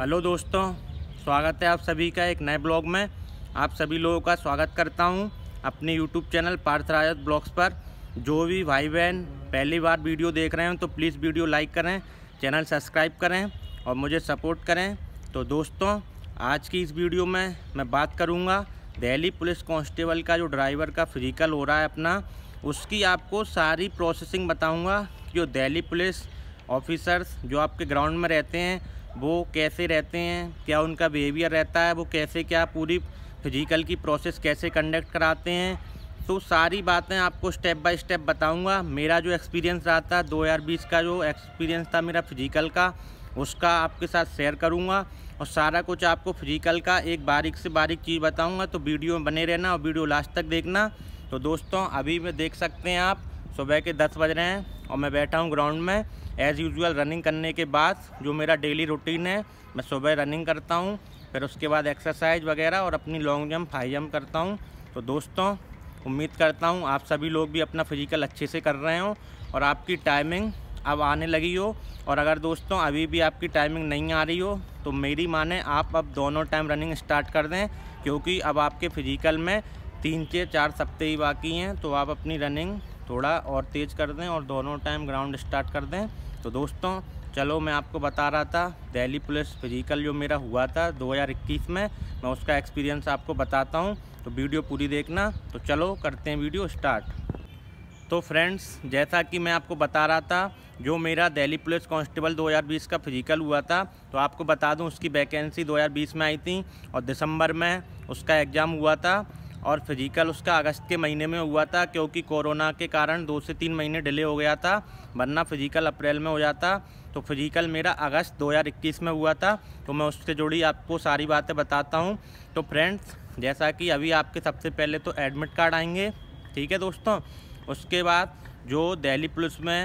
hello दोस्तों स्वागत है आप सभी का एक नए ब्लॉग में आप सभी लोगों का स्वागत करता हूं अपने YouTube channel Parth Rajat blogs पर जो भी भाई बहन पहली बार वीडियो देख रहे हैं तो प्लीज़ वीडियो लाइक करें चैनल सब्सक्राइब करें और मुझे सपोर्ट करें तो दोस्तों आज की इस वीडियो में मैं बात करूँगा दिल्ली पुलिस कॉन्स्टेबल का जो ड्राइवर का फिजिकल हो रहा है अपना उसकी आपको सारी प्रोसेसिंग बताऊँगा जो दिल्ली पुलिस ऑफिसर्स जो आपके ग्राउंड में रहते हैं वो कैसे रहते हैं क्या उनका बिहेवियर रहता है वो कैसे क्या पूरी फिजिकल की प्रोसेस कैसे कंडक्ट कराते हैं तो सारी बातें आपको स्टेप बाय स्टेप बताऊंगा मेरा जो एक्सपीरियंस रहा था 2020 का जो एक्सपीरियंस था मेरा फिजिकल का उसका आपके साथ शेयर करूंगा और सारा कुछ आपको फिजिकल का एक बारीक से बारीक चीज़ बताऊंगा तो वीडियो में बने रहना और वीडियो लास्ट तक देखना तो दोस्तों अभी में देख सकते हैं आप सुबह के दस बज रहे हैं और मैं बैठा हूँ ग्राउंड में एज़ यूजल रनिंग करने के बाद जो मेरा डेली रूटीन है मैं सुबह रनिंग करता हूँ फिर उसके बाद एक्सरसाइज वगैरह और अपनी लॉन्ग जंप हाई जंप करता हूँ तो दोस्तों उम्मीद करता हूँ आप सभी लोग भी अपना फिजिकल अच्छे से कर रहे हो और आपकी टाइमिंग अब आने लगी हो और अगर दोस्तों अभी भी आपकी टाइमिंग नहीं आ रही हो तो मेरी माने आप अब दोनों टाइम रनिंग स्टार्ट कर दें क्योंकि अब आपके फिजिकल में तीन से चार सप्ते ही बाकी हैं तो आप अपनी रनिंग थोड़ा और तेज़ कर दें और दोनों टाइम ग्राउंड स्टार्ट कर दें तो दोस्तों चलो मैं आपको बता रहा था दिल्ली पुलिस फिजिकल जो मेरा हुआ था 2021 में मैं उसका एक्सपीरियंस आपको बताता हूँ तो वीडियो पूरी देखना तो चलो करते हैं वीडियो स्टार्ट तो फ्रेंड्स जैसा कि मैं आपको बता रहा था जो मेरा दिल्ली पुलिस कांस्टेबल 2020 का फिजिकल हुआ था तो आपको बता दूं उसकी वैकेंसी 2020 में आई थी और दिसंबर में उसका एग्ज़ाम हुआ था और फिजिकल उसका अगस्त के महीने में हुआ था क्योंकि कोरोना के कारण दो से तीन महीने डिले हो गया था वरना फिजिकल अप्रैल में हो जाता तो फिजिकल मेरा अगस्त 2021 में हुआ था तो मैं उससे जुड़ी आपको सारी बातें बताता हूँ तो फ्रेंड्स जैसा कि अभी आपके सबसे पहले तो एडमिट कार्ड आएंगे ठीक है दोस्तों उसके बाद जो दिल्ली पुलिस में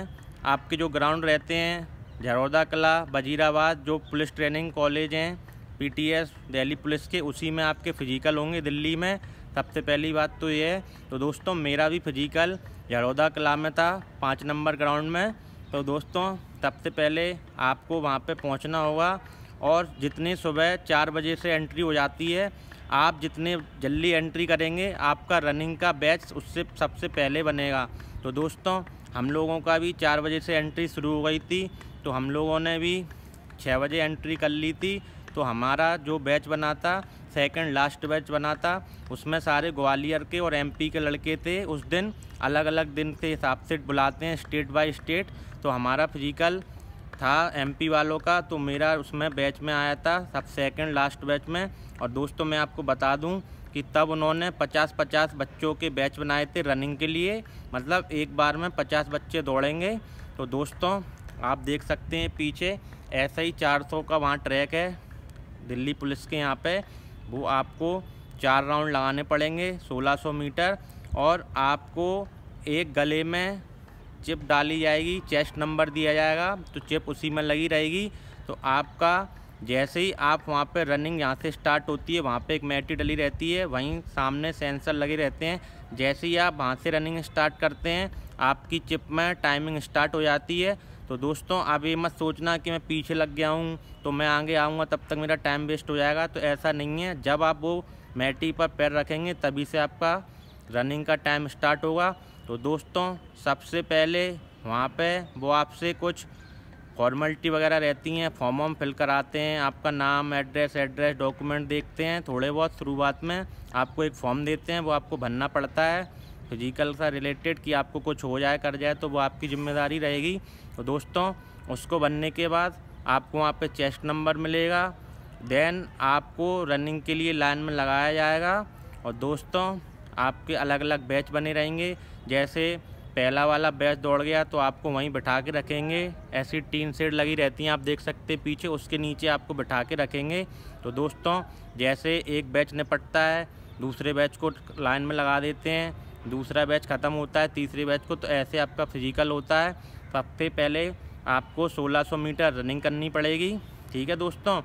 आपके जो ग्राउंड रहते हैं झरौदा कला वजीराबाद जो पुलिस ट्रेनिंग कॉलेज हैं पीटीएस दिल्ली पुलिस के उसी में आपके फिजिकल होंगे दिल्ली में सबसे पहली बात तो ये है तो दोस्तों मेरा भी फिजिकल जड़ौदा कला में था पाँच नंबर ग्राउंड में तो दोस्तों सबसे पहले आपको वहाँ पे पहुँचना होगा और जितनी सुबह चार बजे से एंट्री हो जाती है आप जितने जल्दी एंट्री करेंगे आपका रनिंग का बैच उससे सबसे पहले बनेगा तो दोस्तों हम लोगों का भी चार बजे से एंट्री शुरू हो गई थी तो हम लोगों ने भी छः बजे एंट्री कर ली थी तो हमारा जो बैच बना था सेकंड लास्ट बैच बना था उसमें सारे ग्वालियर के और एमपी के लड़के थे उस दिन अलग अलग दिन के हिसाब से बुलाते हैं स्टेट बाय स्टेट तो हमारा फिजिकल था एमपी वालों का तो मेरा उसमें बैच में आया था सब सेकंड लास्ट बैच में और दोस्तों मैं आपको बता दूं कि तब उन्होंने पचास पचास बच्चों के बैच बनाए थे रनिंग के लिए मतलब एक बार में पचास बच्चे दौड़ेंगे तो दोस्तों आप देख सकते हैं पीछे ऐसा ही 400 का वहाँ ट्रैक है दिल्ली पुलिस के यहाँ पे वो आपको चार राउंड लगाने पड़ेंगे 1600 मीटर और आपको एक गले में चिप डाली जाएगी चेस्ट नंबर दिया जाएगा तो चिप उसी में लगी रहेगी तो आपका जैसे ही आप वहाँ पे रनिंग यहाँ से स्टार्ट होती है वहाँ पे एक मैटी डली रहती है वहीं सामने सेंसर लगे रहते हैं जैसे ही आप वहाँ से रनिंग स्टार्ट करते हैं आपकी चिप में टाइमिंग स्टार्ट हो जाती है तो दोस्तों आप ये मत सोचना कि मैं पीछे लग गया हूँ तो मैं आगे आऊँगा तब तक मेरा टाइम वेस्ट हो जाएगा तो ऐसा नहीं है जब आप वो मैटी पर पैर रखेंगे तभी से आपका रनिंग का टाइम स्टार्ट होगा तो दोस्तों सबसे पहले वहाँ पे वो आपसे कुछ फॉर्मेलिटी वगैरह रहती हैं फॉर्म वॉर्म फिल कराते हैं आपका नाम एड्रेस एड्रेस डॉक्यूमेंट देखते हैं थोड़े बहुत शुरुआत में आपको एक फॉर्म देते हैं वो आपको भरना पड़ता है फिजिकल सा रिलेटेड कि आपको कुछ हो जाए कर जाए तो वो आपकी जिम्मेदारी रहेगी तो दोस्तों उसको बनने के बाद आपको वहाँ पे चेस्ट नंबर मिलेगा देन आपको रनिंग के लिए लाइन में लगाया जाएगा और दोस्तों आपके अलग अलग बैच बने रहेंगे जैसे पहला वाला बैच दौड़ गया तो आपको वहीं बैठा के रखेंगे ऐसी टीन सेड लगी रहती हैं आप देख सकते हैं पीछे उसके नीचे आपको बैठा के रखेंगे तो दोस्तों जैसे एक बैच निपटता है दूसरे बैच को लाइन में लगा देते हैं दूसरा बैच ख़त्म होता है तीसरे बैच को तो ऐसे आपका फिजिकल होता है सबसे पहले आपको 1600 मीटर रनिंग करनी पड़ेगी ठीक है दोस्तों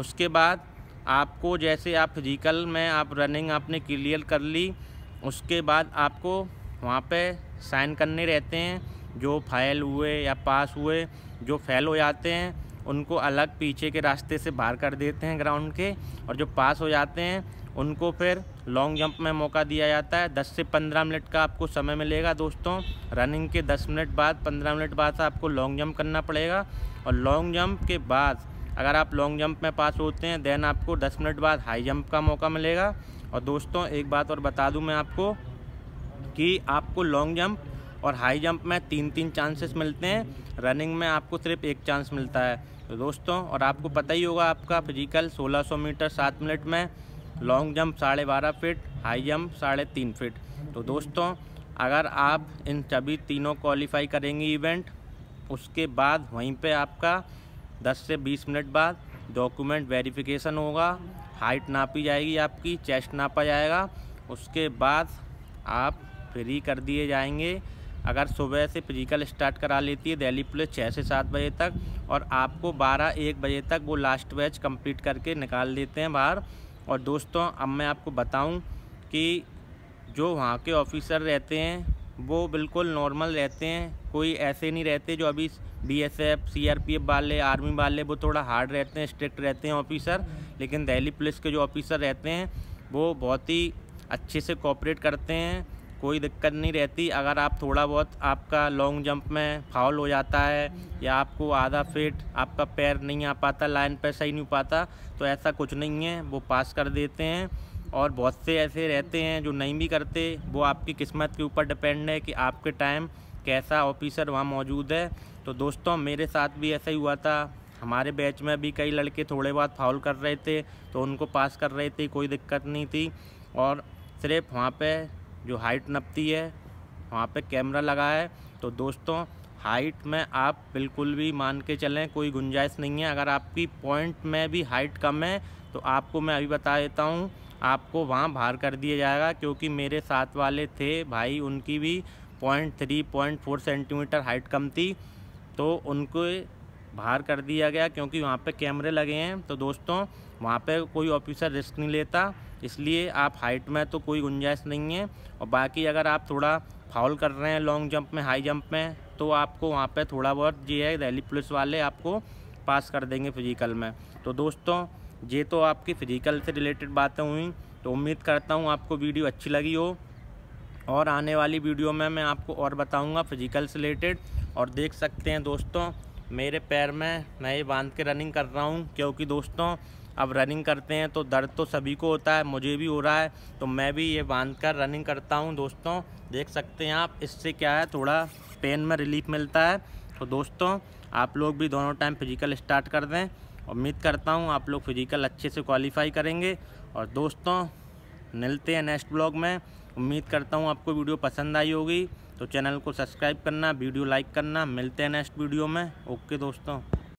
उसके बाद आपको जैसे आप फिजिकल में आप रनिंग आपने क्लियर कर ली उसके बाद आपको वहाँ पे साइन करने रहते हैं जो फैल हुए या पास हुए जो फैल हो जाते हैं उनको अलग पीछे के रास्ते से बाहर कर देते हैं ग्राउंड के और जो पास हो जाते हैं उनको फिर लॉन्ग जंप में मौका दिया जाता है 10 से 15 मिनट का आपको समय मिलेगा दोस्तों रनिंग के 10 मिनट बाद 15 मिनट बाद आपको लॉन्ग जंप करना पड़ेगा और लॉन्ग जंप के बाद अगर आप लॉन्ग जंप में पास होते हैं देन आपको 10 मिनट बाद हाई जंप का मौका मिलेगा और दोस्तों एक बात और बता दूँ मैं आपको कि आपको लॉन्ग जंप और हाई जंप में तीन तीन चांसेस मिलते हैं रनिंग में आपको सिर्फ एक चांस मिलता है तो दोस्तों और आपको पता ही होगा आपका फिजिकल 1600 मीटर सात मिनट में लॉन्ग जंप साढ़े बारह फिट हाई जंप साढ़े तीन फिट तो दोस्तों अगर आप इन सभी तीनों क्वालिफाई करेंगे इवेंट उसके बाद वहीं पे आपका 10 से 20 मिनट बाद डॉक्यूमेंट वेरिफिकेशन होगा हाइट नापी जाएगी आपकी चेस्ट नापा जाएगा उसके बाद आप फ्री कर दिए जाएंगे अगर सुबह से फिजिकल स्टार्ट करा लेती है दिल्ली पुलिस छः से सात बजे तक और आपको बारह एक बजे तक वो लास्ट बैच कंप्लीट करके निकाल देते हैं बाहर और दोस्तों अब मैं आपको बताऊं कि जो वहाँ के ऑफिसर रहते हैं वो बिल्कुल नॉर्मल रहते हैं कोई ऐसे नहीं रहते जो अभी बीएसएफ सीआरपीएफ वाले आर्मी वाले वो थोड़ा हार्ड रहते हैं स्ट्रिक्ट रहते हैं ऑफिसर लेकिन दिल्ली पुलिस के जो ऑफिसर रहते हैं वो बहुत ही अच्छे से कॉपरेट करते हैं कोई दिक्कत नहीं रहती अगर आप थोड़ा बहुत आपका लॉन्ग जंप में फाउल हो जाता है या आपको आधा फिट आपका पैर नहीं आ पाता लाइन पर सही नहीं पाता तो ऐसा कुछ नहीं है वो पास कर देते हैं और बहुत से ऐसे रहते हैं जो नहीं भी करते वो आपकी किस्मत के ऊपर डिपेंड है कि आपके टाइम कैसा ऑफिसर वहाँ मौजूद है तो दोस्तों मेरे साथ भी ऐसा ही हुआ था हमारे बैच में भी कई लड़के थोड़े बहुत फाउल कर रहे थे तो उनको पास कर रहे थे कोई दिक्कत नहीं थी और सिर्फ वहाँ पे जो हाइट नपती है वहाँ पे कैमरा लगा है तो दोस्तों हाइट में आप बिल्कुल भी मान के चलें कोई गुंजाइश नहीं है अगर आपकी पॉइंट में भी हाइट कम है तो आपको मैं अभी बता देता हूँ आपको वहाँ बाहर कर दिया जाएगा क्योंकि मेरे साथ वाले थे भाई उनकी भी point three point four centimetre height कम थी तो उनको बाहर कर दिया गया क्योंकि वहाँ पे कैमरे लगे हैं तो दोस्तों वहाँ पे कोई ऑफिसर रिस्क नहीं लेता इसलिए आप हाइट में तो कोई गुंजाइश नहीं है और बाकी अगर आप थोड़ा फाउल कर रहे हैं लॉन्ग जंप में हाई जंप में तो आपको वहाँ पे थोड़ा बहुत जी है दिल्ली पुलिस वाले आपको पास कर देंगे फिजिकल में तो दोस्तों ये तो आपकी फिजिकल से रिलेटेड बातें हुई तो उम्मीद करता हूँ आपको वीडियो अच्छी लगी हो और आने वाली वीडियो में मैं आपको और बताऊँगा फिजिकल से रिलेटेड और देख सकते हैं दोस्तों मेरे पैर में मैं ये बांध के रनिंग कर रहा हूँ क्योंकि दोस्तों अब रनिंग करते हैं तो दर्द तो सभी को होता है मुझे भी हो रहा है तो मैं भी ये बांध कर रनिंग करता हूँ दोस्तों देख सकते हैं आप इससे क्या है थोड़ा पेन में रिलीफ मिलता है तो दोस्तों आप लोग भी दोनों टाइम फिजिकल स्टार्ट कर दें उम्मीद करता हूँ आप लोग फिजिकल अच्छे से क्वालिफाई करेंगे और दोस्तों मिलते हैं नेक्स्ट ब्लॉग में उम्मीद करता हूँ आपको वीडियो पसंद आई होगी तो चैनल को सब्सक्राइब करना वीडियो लाइक करना मिलते हैं नेक्स्ट वीडियो में ओके दोस्तों